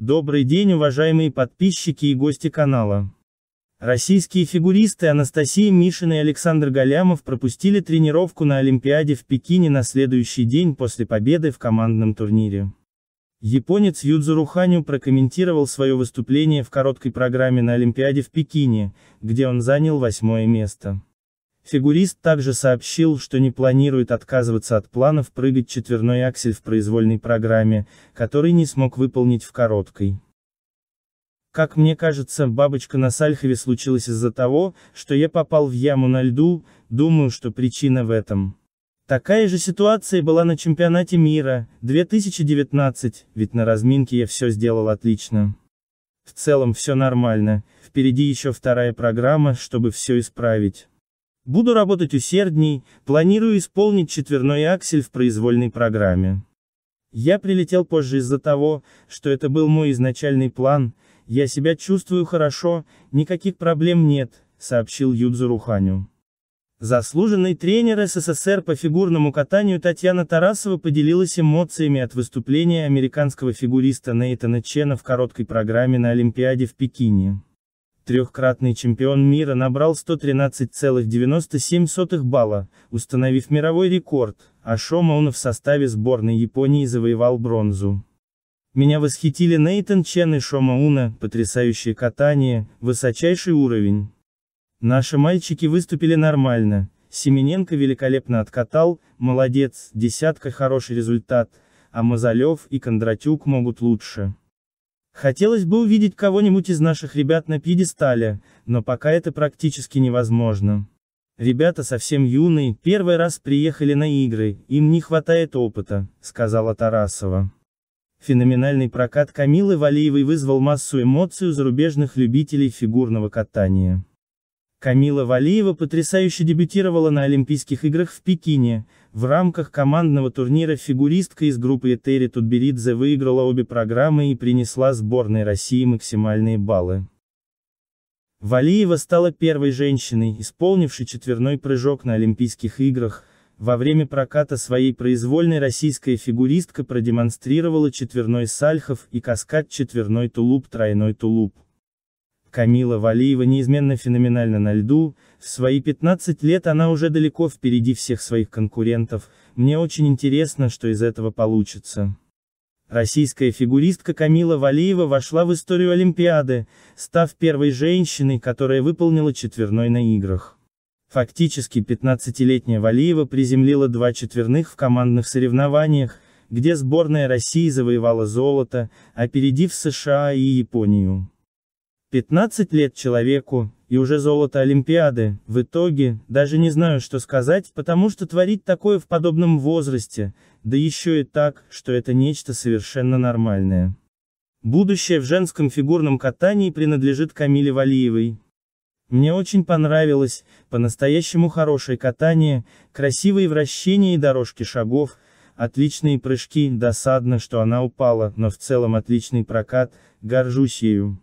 Добрый день, уважаемые подписчики и гости канала. Российские фигуристы Анастасия Мишина и Александр Галямов пропустили тренировку на Олимпиаде в Пекине на следующий день после победы в командном турнире. Японец Юдзу Ханю прокомментировал свое выступление в короткой программе на Олимпиаде в Пекине, где он занял восьмое место. Фигурист также сообщил, что не планирует отказываться от планов прыгать четверной аксель в произвольной программе, который не смог выполнить в короткой. Как мне кажется, бабочка на Сальхове случилась из-за того, что я попал в яму на льду, думаю, что причина в этом. Такая же ситуация была на чемпионате мира, 2019, ведь на разминке я все сделал отлично. В целом все нормально, впереди еще вторая программа, чтобы все исправить. Буду работать усердней, планирую исполнить четверной аксель в произвольной программе. Я прилетел позже из-за того, что это был мой изначальный план, я себя чувствую хорошо, никаких проблем нет, сообщил Юдзу Руханю. Заслуженный тренер СССР по фигурному катанию Татьяна Тарасова поделилась эмоциями от выступления американского фигуриста Нейтана Чена в короткой программе на Олимпиаде в Пекине. Трехкратный чемпион мира набрал 113,97 балла, установив мировой рекорд, а Шомаунов в составе сборной Японии завоевал бронзу. Меня восхитили Нейтан Чен и Шомауна, потрясающее катание, высочайший уровень. Наши мальчики выступили нормально, Семененко великолепно откатал, молодец, десятка хороший результат, а Мазалев и Кондратюк могут лучше. Хотелось бы увидеть кого-нибудь из наших ребят на пьедестале, но пока это практически невозможно. Ребята совсем юные, первый раз приехали на игры, им не хватает опыта, сказала Тарасова. Феноменальный прокат Камилы Валиевой вызвал массу эмоций у зарубежных любителей фигурного катания. Камила Валиева потрясающе дебютировала на Олимпийских играх в Пекине, в рамках командного турнира фигуристка из группы Этери Тутберидзе выиграла обе программы и принесла сборной России максимальные баллы. Валиева стала первой женщиной, исполнившей четверной прыжок на Олимпийских играх, во время проката своей произвольной российская фигуристка продемонстрировала четверной сальхов и каскад четверной тулуп-тройной тулуп. -тройной тулуп. Камила Валиева неизменно феноменальна на льду, в свои 15 лет она уже далеко впереди всех своих конкурентов, мне очень интересно, что из этого получится. Российская фигуристка Камила Валиева вошла в историю Олимпиады, став первой женщиной, которая выполнила четверной на играх. Фактически 15-летняя Валиева приземлила два четверных в командных соревнованиях, где сборная России завоевала золото, опередив США и Японию. 15 лет человеку, и уже золото Олимпиады, в итоге, даже не знаю, что сказать, потому что творить такое в подобном возрасте, да еще и так, что это нечто совершенно нормальное. Будущее в женском фигурном катании принадлежит Камиле Валиевой. Мне очень понравилось, по-настоящему хорошее катание, красивые вращения и дорожки шагов, отличные прыжки, досадно, что она упала, но в целом отличный прокат, горжусь ею.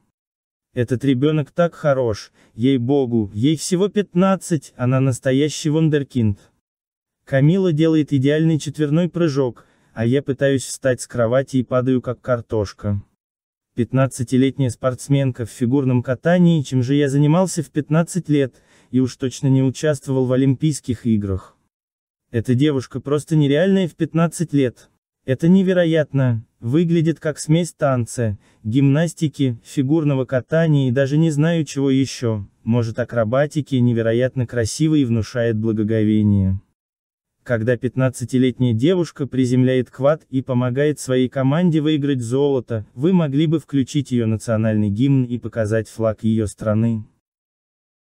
Этот ребенок так хорош, ей-богу, ей всего 15, она настоящий вундеркинд. Камила делает идеальный четверной прыжок, а я пытаюсь встать с кровати и падаю как картошка. 15-летняя спортсменка в фигурном катании, чем же я занимался в 15 лет, и уж точно не участвовал в Олимпийских играх. Эта девушка просто нереальная в 15 лет. Это невероятно, выглядит как смесь танца, гимнастики, фигурного катания и даже не знаю чего еще, может акробатики, невероятно красиво и внушает благоговение. Когда 15-летняя девушка приземляет квад и помогает своей команде выиграть золото, вы могли бы включить ее национальный гимн и показать флаг ее страны.